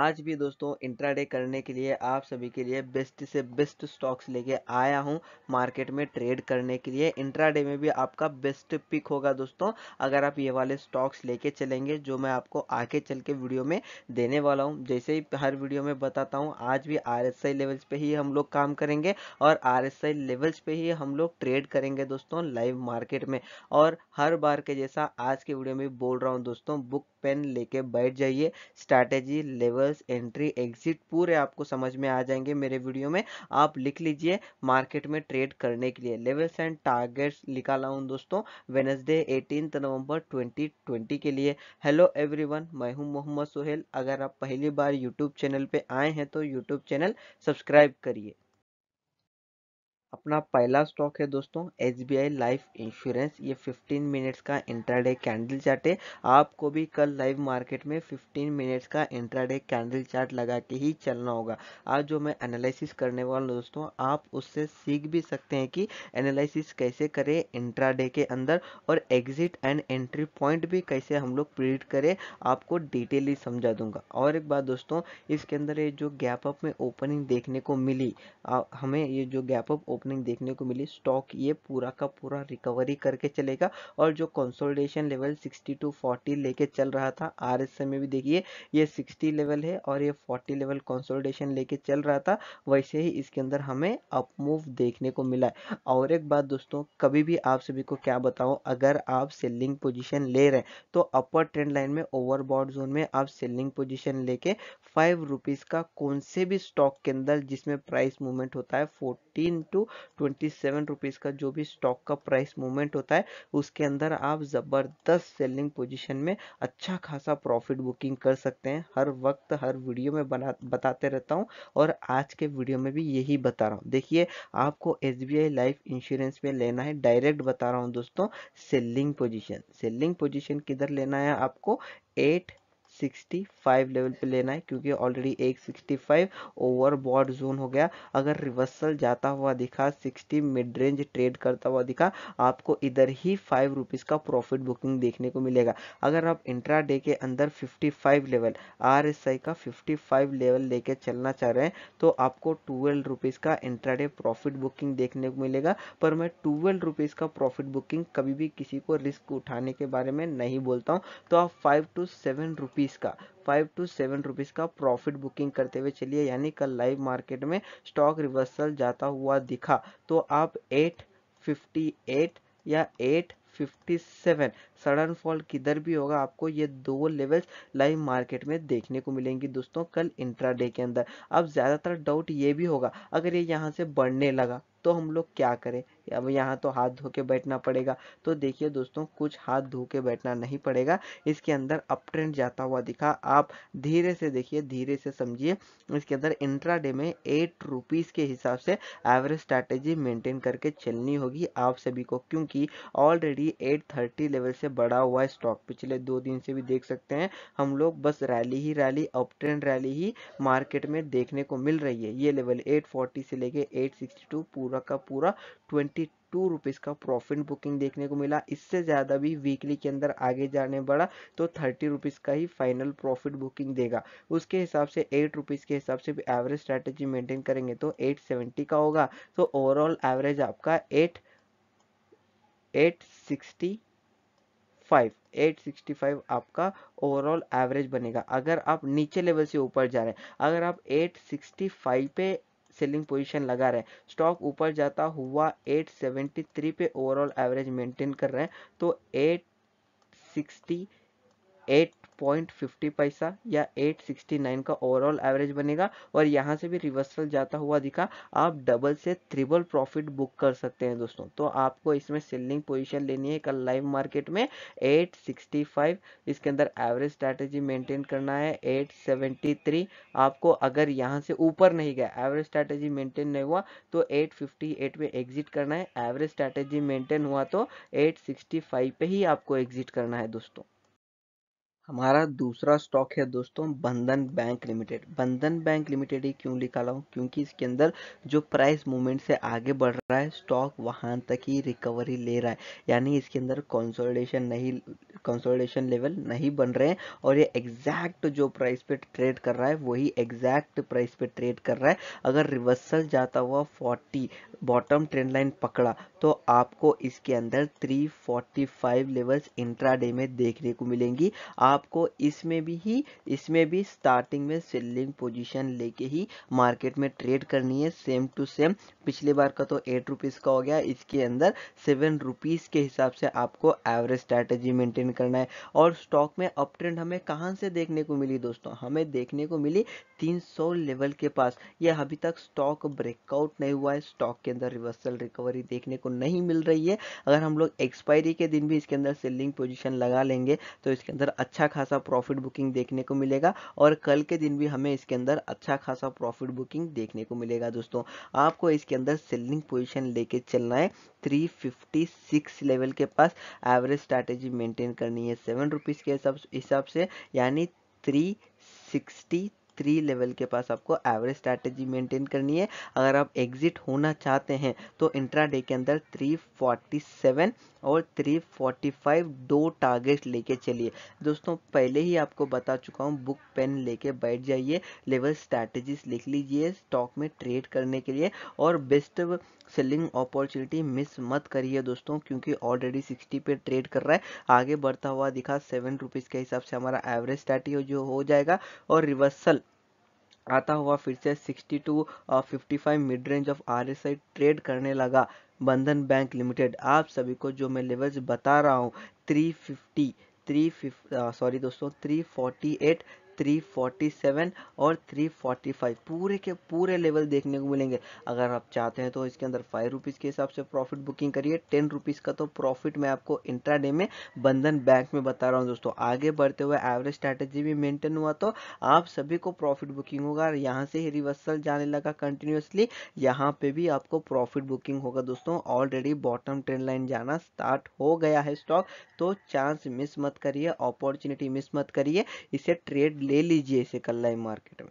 आज भी दोस्तों इंट्राडे करने के लिए आप सभी के लिए बेस्ट से बेस्ट स्टॉक्स लेके आया हूँ मार्केट में ट्रेड करने के लिए इंट्राडे में भी आपका बेस्ट पिक होगा दोस्तों अगर आप ये वाले स्टॉक्स लेके चलेंगे जो मैं आपको आगे चल के वीडियो में देने वाला हूँ जैसे ही हर वीडियो में बताता हूँ आज भी आर एस आई लेवल्स पे ही हम लोग काम करेंगे और आर एस आई लेवल्स पे ही हम लोग ट्रेड करेंगे दोस्तों लाइव मार्केट में और हर बार के जैसा आज के वीडियो में बोल रहा हूँ दोस्तों बुक पेन लेके बैठ जाइए strategy level reverse entry exit पूरे आपको समझ में आ जाएंगे मेरे वीडियो में आप लिख लीजिए मार्केट में ट्रेड करने के लिए लेवल्स एंड टारगेट्स निकाला हूँ दोस्तों वेनसडे एटीन नवंबर 2020 के लिए हेलो एवरीवन मैं हूँ मोहम्मद सोहेल अगर आप पहली बार यूट्यूब चैनल पर आए हैं तो यूट्यूब चैनल सब्सक्राइब करिए अपना पहला स्टॉक है दोस्तों S B I life insurance ये 15 मिनट्स का इंट्राडे कैंडल चार्ट है आपको भी कल लाइव मार्केट में 15 मिनट्स का इंट्राडे कैंडल चार्ट लगा के ही चलना होगा आज जो मैं एनालिसिस करने वाला हूँ दोस्तों आप उससे सीख भी सकते हैं कि एनालिसिस कैसे करें इंट्राडे के अंदर और एग्जिट एंड एंट्री पॉइंट भी कैसे हम लोग प्रिडिक्ट करें आपको डिटेली समझा दूंगा और एक बात दोस्तों इसके अंदर ये जो गैप अप में ओपनिंग देखने को मिली हमें ये जो गैप अप ओपनिंग देखने को मिली स्टॉक ये पूरा का पूरा रिकवरी करके चलेगा और जो कंसोलिडेशन लेवल 60 टू 40 लेके चल रहा था आर में भी देखिए ये 60 लेवल है और ये 40 लेवल कंसोलिडेशन लेके चल रहा था वैसे ही इसके अंदर हमें अप मूव देखने को मिला है और एक बात दोस्तों कभी भी आप सभी को क्या बताऊं अगर आप सेलिंग पोजिशन ले रहे हैं तो अपर ट्रेंड लाइन में ओवरबॉड जोन में आप सेलिंग पोजिशन लेके फाइव का कौन से भी स्टॉक के अंदर जिसमें प्राइस मूवमेंट होता है forty fifteen to twenty seven rupees का जो भी स्टॉक का प्राइस मूवमेंट होता है उसके अंदर आप ज़बरदस्त सेलिंग पोजिशन में अच्छा खासा प्रॉफिट बुकिंग कर सकते हैं हर वक्त हर वीडियो में बना बताते रहता हूँ और आज के वीडियो में भी यही बता रहा हूँ देखिए आपको एस लाइफ इंश्योरेंस में लेना है डायरेक्ट बता रहा हूँ दोस्तों सेलिंग पोजिशन सेलिंग पोजिशन किधर लेना है आपको एट 65 लेवल पे लेना है क्योंकि ऑलरेडी एक 65 ओवर बॉड जोन हो गया अगर रिवर्सल जाता हुआ दिखा 60 मिड रेंज ट्रेड करता हुआ दिखा आपको इधर ही फाइव रुपीज़ का प्रॉफिट बुकिंग देखने को मिलेगा अगर आप इंट्रा डे के अंदर 55 लेवल आर का 55 लेवल लेके चलना चाह रहे हैं तो आपको ट्वेल्व रुपीज़ का इंट्रा डे प्रॉफिट बुकिंग देखने को मिलेगा पर मैं ट्वेल्व रुपीज़ का प्रॉफिट बुकिंग कभी भी किसी को रिस्क उठाने के बारे में नहीं बोलता हूँ तो आप five to seven rupees rupees का फाइव टू सेवन रुपीज़ का प्रॉफिट बुकिंग करते हुए चलिए यानी कल लाइव मार्केट में स्टॉक रिवर्सल जाता हुआ दिखा तो आप एट फिफ्टी एट या एट 57 सडन फॉल किधर भी होगा आपको ये दो लेवल्स लाइव मार्केट में देखने को मिलेंगी दोस्तों कल इंट्राडे के अंदर अब ज़्यादातर डाउट ये भी होगा अगर ये यहाँ से बढ़ने लगा तो हम लोग क्या करें अब यहाँ तो हाथ धो के बैठना पड़ेगा तो देखिए दोस्तों कुछ हाथ धो के बैठना नहीं पड़ेगा इसके अंदर अपट्रेंड जाता हुआ दिखा आप धीरे से देखिए धीरे से समझिए इसके अंदर इंट्रा में एट रुपीज़ के हिसाब से एवरेज स्ट्रैटेजी मेंटेन करके चलनी होगी आप सभी को क्योंकि ऑलरेडी एट थर्टी लेवल से बढ़ा हुआ स्टॉक पिछले दो दिन से भी देख सकते हैं हम लोग बस रैली ही रैली अपट्रेंड रैली ही मार्केट में देखने को मिल रही है ये लेवल एट से लेके 862 पूरा पूरा का पूरा ट्वेंटी टू रुपीज़ का प्रॉफिट बुकिंग देखने को मिला इससे ज़्यादा भी वीकली के अंदर आगे जाने बढ़ा तो थर्टी रुपीज़ का ही फाइनल प्रॉफिट बुकिंग देगा उसके हिसाब से एट रुपीज़ के हिसाब से भी एवरेज स्ट्रैटेजी मेंटेन करेंगे तो एट सेवेंटी का होगा तो ओवरऑल एवरेज आपका eight eight sixty five eight आपका ओवरऑल एवरेज बनेगा अगर आप नीचे लेवल से ऊपर जा रहे हैं अगर आप 865 पे सेलिंग पोजीशन लगा रहे हैं स्टॉक ऊपर जाता हुआ 873 पे ओवरऑल एवरेज मेंटेन कर रहे हैं तो 860 एट पॉइंट फिफ्टी पैसा या एट सिक्सटी नाइन का ओवरऑल एवरेज बनेगा और यहाँ से भी रिवर्सल जाता हुआ दिखा आप डबल से ट्रिपल प्रॉफिट बुक कर सकते हैं दोस्तों तो आपको इसमें सेलिंग पोजिशन लेनी है कल लाइव मार्केट में एट इसके अंदर एवरेज स्ट्रैटेजी मेंटेन करना है एट आपको अगर यहाँ से ऊपर नहीं गया एवरेज स्ट्रैटेजी मेंटेन नहीं हुआ तो एट में एग्जिट करना है एवरेज स्ट्रैटेजी मेंटेन हुआ तो एट पे ही आपको एग्जिट करना है दोस्तों हमारा दूसरा स्टॉक है दोस्तों Bandhan Bank Limited Bandhan Bank Limited ही क्यों रहा हूँ क्योंकि इसके अंदर जो प्राइस मूवमेंट से आगे बढ़ रहा है स्टॉक वहाँ तक ही रिकवरी ले रहा है यानी इसके अंदर कंसोलिडेशन नहीं कंसोलिडेशन लेवल नहीं बन रहे हैं और ये एग्जैक्ट जो प्राइस पे ट्रेड कर रहा है वही एग्जैक्ट प्राइस पे ट्रेड कर रहा है अगर रिवर्सल जाता हुआ फोर्टी बॉटम ट्रेंड लाइन पकड़ा तो आपको इसके अंदर 345 लेवल्स इंट्रा में देखने को मिलेंगी आप आपको इसमें भी ही इसमें भी स्टार्टिंग में सेलिंग पोजीशन लेके ही मार्केट में ट्रेड करनी है सेम टू सेम पिछले बार का तो एट रुपीज़ का हो गया इसके अंदर सेवन रुपीज़ के हिसाब से आपको एवरेज स्ट्रेटेजी मेंटेन करना है और स्टॉक में अप ट्रेंड हमें कहाँ से देखने को मिली दोस्तों हमें देखने को मिली 300 लेवल के पास यह अभी तक स्टॉक ब्रेकआउट नहीं हुआ है स्टॉक के अंदर रिवर्सल रिकवरी देखने को नहीं मिल रही है अगर हम लोग एक्सपायरी के दिन भी इसके अंदर सेलिंग पोजिशन लगा लेंगे तो इसके अंदर अच्छा अच्छा खासा प्रॉफिट बुकिंग देखने को मिलेगा और कल के दिन भी हमें इसके अंदर अच्छा खासा प्रॉफिट बुकिंग देखने को मिलेगा दोस्तों आपको इसके अंदर सेलिंग पोजिशन लेके चलना है 356 लेवल के पास एवरेज स्ट्रैटेजी मेंटेन करनी है सेवन रुपीज़ के हिसाब से यानी थ्री सिक्सटी थ्री लेवल के पास आपको एवरेज स्ट्रैटेजी मेंटेन करनी है अगर आप एग्जिट होना चाहते हैं तो इंट्राडे के अंदर 347 और 345 दो टारगेट लेके चलिए दोस्तों पहले ही आपको बता चुका हूँ बुक पेन लेके बैठ जाइए लेवल स्ट्रैटेजीज लिख लीजिए स्टॉक में ट्रेड करने के लिए और बेस्ट सेलिंग अपॉर्चुनिटी मिस मत करिए दोस्तों क्योंकि ऑलरेडी 60 पे ट्रेड कर रहा है आगे बढ़ता हुआ दिखा सेवन रुपीज़ के हिसाब से हमारा एवरेज स्ट्रैटी जो हो जाएगा और रिवर्सल आता हुआ फिर से 62 और 55 mid range of R trade करने लगा बंधन बैंक लिमिटेड आप सभी को जो मैं लेवल्स बता रहा हूँ 350 थ्री सॉरी दोस्तों 348 347 और 345 पूरे के पूरे लेवल देखने को मिलेंगे अगर आप चाहते हैं तो इसके अंदर फाइव रुपीज़ के हिसाब से प्रॉफिट बुकिंग करिए टेन रुपीज़ का तो प्रॉफिट मैं आपको इंट्रा में बंधन बैंक में बता रहा हूँ दोस्तों आगे बढ़ते हुए एवरेज स्ट्रैटेजी भी मेंटेन हुआ तो आप सभी को प्रॉफिट बुकिंग होगा और यहाँ से ही रिवर्सल जाने लगा कंटिन्यूसली यहाँ पे भी आपको प्रॉफिट बुकिंग होगा दोस्तों ऑलरेडी बॉटम ट्रेंड लाइन जाना स्टार्ट हो गया है स्टॉक तो चांस मिस मत करिए अपॉर्चुनिटी मिस मत करिए इसे ट्रेड ले लीजिए इसे कल्लाई मार्केट में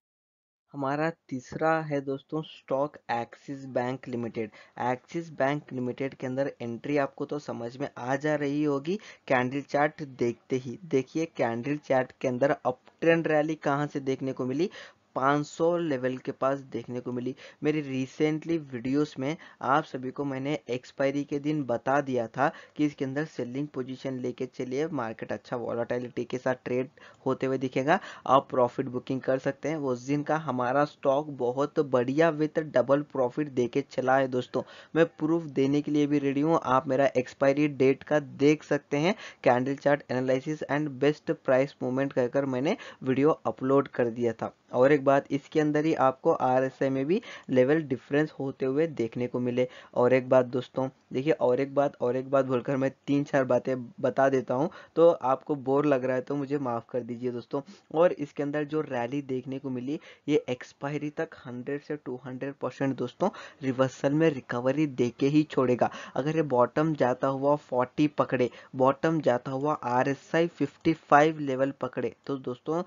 हमारा तीसरा है दोस्तों stock Axis Bank Limited Axis Bank Limited के अंदर एंट्री आपको तो समझ में आ जा रही होगी कैंडल चार्ट देखते ही देखिए कैंडल चार्ट के अंदर अप ट्रेंड रैली कहाँ से देखने को मिली 500 लेवल के पास देखने को मिली मेरी रिसेंटली वीडियोस में आप सभी को मैंने एक्सपायरी के दिन बता दिया था कि इसके अंदर सेलिंग पोजीशन लेके चलिए मार्केट अच्छा वॉलाटाइलिटी के साथ ट्रेड होते हुए दिखेगा आप प्रॉफिट बुकिंग कर सकते हैं उस दिन का हमारा स्टॉक बहुत बढ़िया विथ डबल प्रॉफिट दे चला है दोस्तों मैं प्रूफ देने के लिए भी रेडी हूँ आप मेरा एक्सपायरी डेट का देख सकते हैं candle chart analysis and best price movement कहकर मैंने वीडियो अपलोड कर दिया था और एक एक बात इसके अंदर ही आपको आर में भी लेवल डिफरेंस होते हुए देखने को मिले और एक बात दोस्तों देखिए और एक बात और एक बात भूलकर मैं तीन चार बातें बता देता हूँ तो आपको बोर लग रहा है तो मुझे माफ़ कर दीजिए दोस्तों और इसके अंदर जो रैली देखने को मिली ये एक्सपायरी तक हंड्रेड से टू हंड्रेड परसेंट दोस्तों रिवर्सल में रिकवरी दे के ही छोड़ेगा अगर ये बॉटम जाता हुआ फोर्टी पकड़े बॉटम जाता हुआ आर एस लेवल पकड़े तो दोस्तों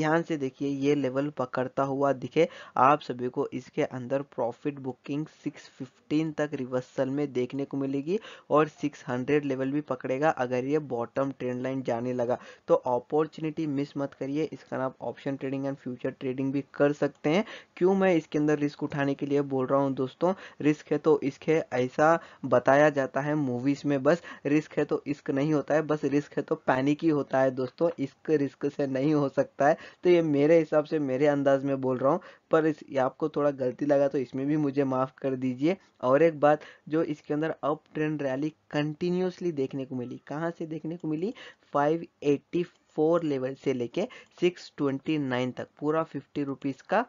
ध्यान से देखिए ये लेवल पकड़ करता हुआ दिखे आप सभी को इसके अंदर प्रॉफिट बुकिंग 615 तक रिवर्सल में देखने को मिलेगी और 600 लेवल भी पकड़ेगा अगर ये बॉटम ट्रेंड लाइन जाने लगा तो अपॉर्चुनिटी मिस मत करिए इसका नाम option trading and future trading भी कर सकते हैं क्यों मैं इसके अंदर रिस्क उठाने के लिए बोल रहा हूँ दोस्तों रिस्क है तो इसके ऐसा बताया जाता है मूवीज में बस रिस्क है तो इसक नहीं होता है बस रिस्क है तो पैनिक ही होता है दोस्तों इसक रिस्क से नहीं हो सकता है तो ये मेरे हिसाब से मेरे अंदर अंदाज में बोल रहा हूँ पर इस आपको थोड़ा गलती लगा तो इसमें भी मुझे माफ़ कर दीजिए और एक बात जो इसके अंदर अप ट्रेंड रैली कंटिन्यूसली देखने को मिली कहाँ से देखने को मिली 584 लेवल से लेके 629 तक पूरा फिफ्टी रुपीज़ का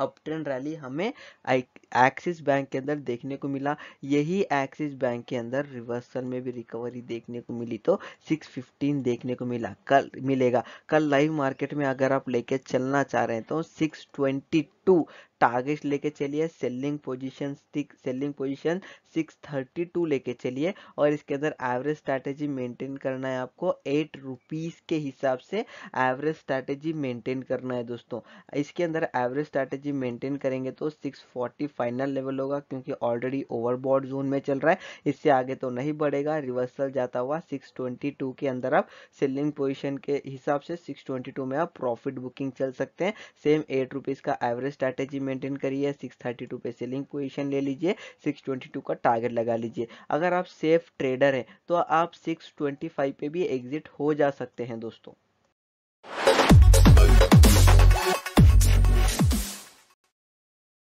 अप ट्रेंड रैली हमें एक्सिस बैंक के अंदर देखने को मिला यही एक्सिस बैंक के अंदर रिवर्सल में भी रिकवरी देखने को मिली तो 615 देखने को मिला कल मिलेगा कल लाइव मार्केट में अगर आप लेके चलना चाह रहे हैं तो टू टारगेट लेके चलिए सेलिंग पोजिशन सेलिंग पोजीशन 632 लेके चलिए और इसके अंदर एवरेज स्ट्रैटेजी मेंटेन करना है आपको एट रुपीज़ के हिसाब से एवरेज स्ट्रैटेजी मेंटेन करना है दोस्तों इसके अंदर एवरेज स्ट्रैटेजी मेंटेन करेंगे तो 640 फाइनल लेवल होगा क्योंकि ऑलरेडी ओवरबॉड जोन में चल रहा है इससे आगे तो नहीं बढ़ेगा रिवर्सल जाता हुआ टू के अंदर आप सेलिंग पोजिशन के हिसाब से टू में आप प्रॉफिट बुकिंग चल सकते हैं सेम एट रुपीज़ का एवरेज स्ट्रैटेजी मेंटेन करिए 632 पे सेलिंग पोजीशन ले लीजिए 622 का टारगेट लगा लीजिए अगर आप सेफ ट्रेडर हैं तो आप 625 पे भी एग्जिट हो जा सकते हैं दोस्तों